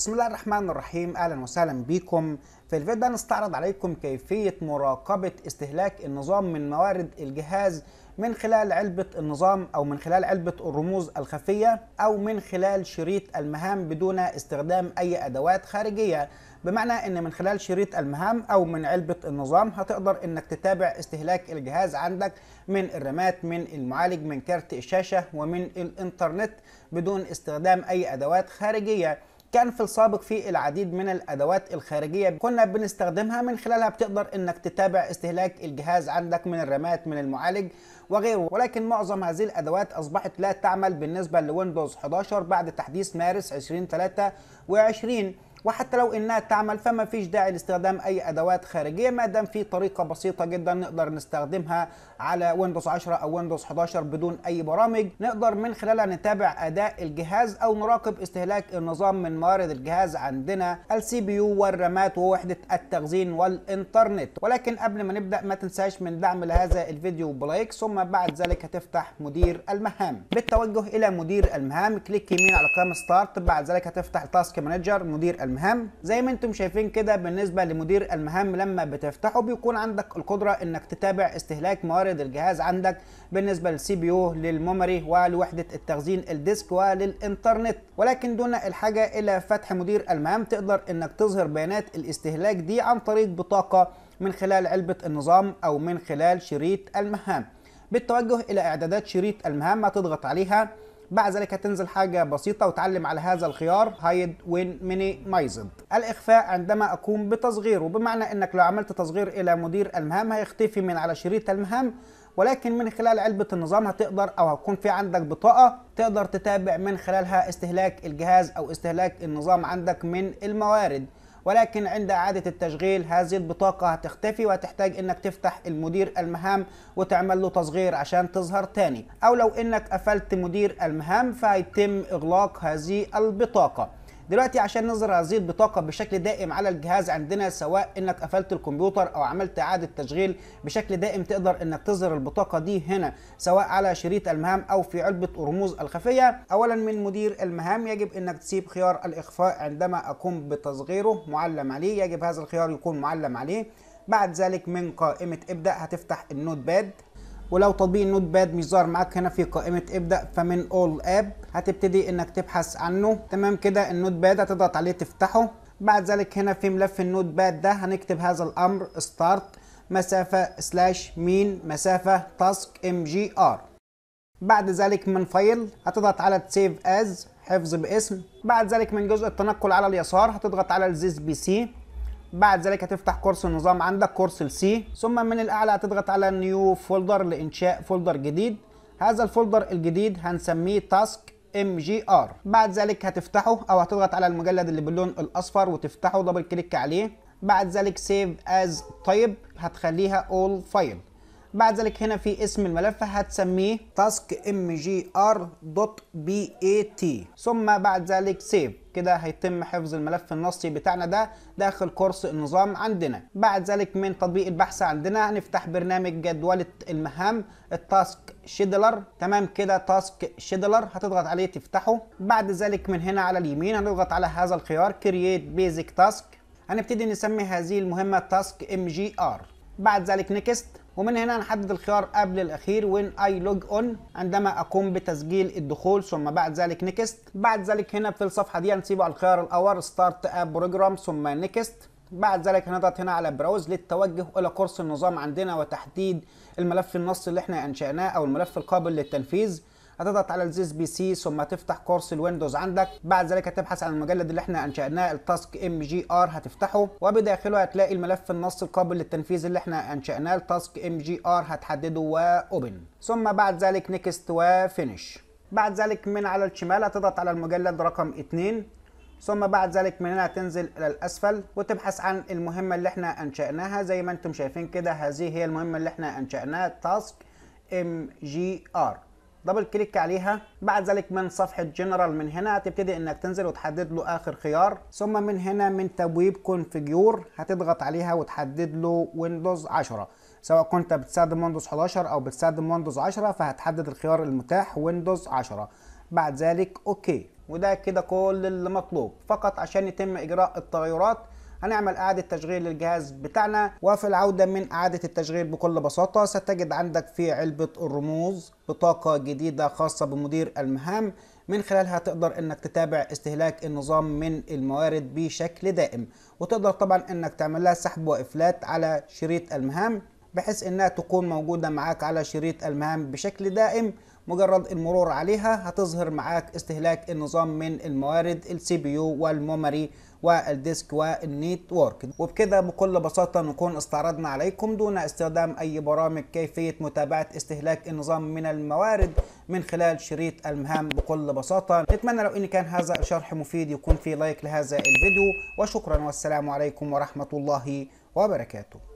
بسم الله الرحمن الرحيم اهلا وسهلا بكم في الفيديو ده نستعرض عليكم كيفية مراقبة استهلاك النظام من موارد الجهاز من خلال علبة النظام او من خلال علبة الرموز الخفية او من خلال شريط المهام بدون استخدام اي ادوات خارجية بمعنى ان من خلال شريط المهام او من علبة النظام هتقدر انك تتابع استهلاك الجهاز عندك من الرامات من المعالج من كارت الشاشة ومن الانترنت بدون استخدام اي ادوات خارجية كان في السابق في العديد من الادوات الخارجيه كنا بنستخدمها من خلالها بتقدر انك تتابع استهلاك الجهاز عندك من الرامات من المعالج وغيره ولكن معظم هذه الادوات اصبحت لا تعمل بالنسبه لويندوز 11 بعد تحديث مارس 2023 وحتى لو انها تعمل فما فيش داعي لاستخدام اي ادوات خارجيه ما دام في طريقه بسيطه جدا نقدر نستخدمها على ويندوز 10 او ويندوز 11 بدون اي برامج نقدر من خلالها نتابع اداء الجهاز او نراقب استهلاك النظام من موارد الجهاز عندنا السي بي يو والرامات ووحده التخزين والانترنت ولكن قبل ما نبدا ما تنساش من دعم لهذا الفيديو بلايك ثم بعد ذلك هتفتح مدير المهام بالتوجه الى مدير المهام كليك يمين على قائمه ستارت بعد ذلك هتفتح تاسك مانجر مدير المهام المهام زي ما انتم شايفين كده بالنسبه لمدير المهام لما بتفتحه بيكون عندك القدره انك تتابع استهلاك موارد الجهاز عندك بالنسبه للسي بي يو للميموري ولوحده التخزين الديسك وللانترنت ولكن دون الحاجه الى فتح مدير المهام تقدر انك تظهر بيانات الاستهلاك دي عن طريق بطاقه من خلال علبه النظام او من خلال شريط المهام بالتوجه الى اعدادات شريط المهام هتضغط عليها بعد ذلك هتنزل حاجة بسيطة وتعلم على هذا الخيار هايد وين مينيمايزد الإخفاء عندما أقوم بتصغيره بمعنى أنك لو عملت تصغير إلى مدير المهام هيختفي من على شريط المهام ولكن من خلال علبة النظام هتقدر أو هتكون في عندك بطاقة تقدر تتابع من خلالها استهلاك الجهاز أو استهلاك النظام عندك من الموارد ولكن عند إعادة التشغيل هذه البطاقة هتختفي وهتحتاج إنك تفتح المدير المهام وتعمل له تصغير عشان تظهر تاني أو لو إنك قفلت مدير المهام فهيتم إغلاق هذه البطاقة دلوقتي عشان نظهر هذه البطاقه بشكل دائم على الجهاز عندنا سواء انك قفلت الكمبيوتر او عملت اعاده تشغيل بشكل دائم تقدر انك تظهر البطاقه دي هنا سواء على شريط المهام او في علبه رموز الخفيه اولا من مدير المهام يجب انك تسيب خيار الاخفاء عندما اقوم بتصغيره معلم عليه يجب هذا الخيار يكون معلم عليه بعد ذلك من قائمه ابدا هتفتح النوت باد ولو تطبيق النوت باد مش ظاهر معاك هنا في قائمه ابدا فمن اول اب هتبتدي انك تبحث عنه تمام كده النوت باد هتضغط عليه تفتحه بعد ذلك هنا في ملف النوت باد ده هنكتب هذا الامر ستارت مسافه سلاش مين مسافه تاسك ام جي ار بعد ذلك من فايل هتضغط على سيف از حفظ باسم بعد ذلك من جزء التنقل على اليسار هتضغط على الزيز بي سي بعد ذلك هتفتح كورس النظام عندك كورس السي ثم من الاعلى هتضغط على نيو فولدر لانشاء فولدر جديد هذا الفولدر الجديد هنسميه تاسك ام جي ار بعد ذلك هتفتحه او هتضغط على المجلد اللي باللون الاصفر وتفتحه دبل كليك عليه بعد ذلك سيف از تايب هتخليها اول فايل بعد ذلك هنا في اسم الملف هتسميه taskmgr.bat ثم بعد ذلك سيف كده هيتم حفظ الملف النصي بتاعنا ده داخل كورس النظام عندنا بعد ذلك من تطبيق البحث عندنا هنفتح برنامج جدولة المهام التاسك شيدلر تمام كده تاسك شيدلر هتضغط عليه تفتحه بعد ذلك من هنا على اليمين هنضغط على هذا الخيار create basic task هنبتدي نسمي هذه المهمة تاسك ام جي ار بعد ذلك نكست ومن هنا نحدد الخيار قبل الاخير وين اي لوج اون عندما اقوم بتسجيل الدخول ثم بعد ذلك نيكست بعد ذلك هنا في الصفحه دي هنسيبه على الخيار الاول ستارت اب بروجرام ثم نيكست بعد ذلك هنضغط هنا على براوز للتوجه الى قرص النظام عندنا وتحديد الملف النص اللي احنا انشأناه او الملف القابل للتنفيذ هتضغط على الزيز بي سي ثم تفتح كورس الويندوز عندك بعد ذلك هتبحث عن المجلد اللي احنا انشأناه التاسك ام جي ار هتفتحه وبداخله هتلاقي الملف النص القابل للتنفيذ اللي احنا انشأناه التاسك ام جي ار هتحدده واوبن ثم بعد ذلك نيكست وفينش بعد ذلك من على الشمال هتضغط على المجلد رقم 2 ثم بعد ذلك من هنا هتنزل الى الاسفل وتبحث عن المهمه اللي احنا انشاناها زي ما انتم شايفين كده هذه هي المهمه اللي احنا انشاناها تاسك ام جي ار دبل كليك عليها بعد ذلك من صفحه جنرال من هنا هتبتدي انك تنزل وتحدد له اخر خيار ثم من هنا من تبويب كونفجيور هتضغط عليها وتحدد له ويندوز 10 سواء كنت بتستخدم ويندوز 11 او بتستخدم ويندوز 10 فهتحدد الخيار المتاح ويندوز 10 بعد ذلك اوكي وده كده كل اللي مطلوب فقط عشان يتم اجراء التغيرات هنعمل اعاده تشغيل للجهاز بتاعنا وفي العوده من اعاده التشغيل بكل بساطه ستجد عندك في علبه الرموز بطاقه جديده خاصه بمدير المهام من خلالها تقدر انك تتابع استهلاك النظام من الموارد بشكل دائم وتقدر طبعا انك تعمل لها سحب وافلات على شريط المهام بحيث انها تكون موجوده معاك على شريط المهام بشكل دائم مجرد المرور عليها هتظهر معاك استهلاك النظام من الموارد السي بي يو والميموري والديسك والنيتورك وبكده بكل بساطة نكون استعرضنا عليكم دون استخدام أي برامج كيفية متابعة استهلاك النظام من الموارد من خلال شريط المهام بكل بساطة نتمنى لو إن كان هذا الشرح مفيد يكون في لايك لهذا الفيديو وشكرا والسلام عليكم ورحمة الله وبركاته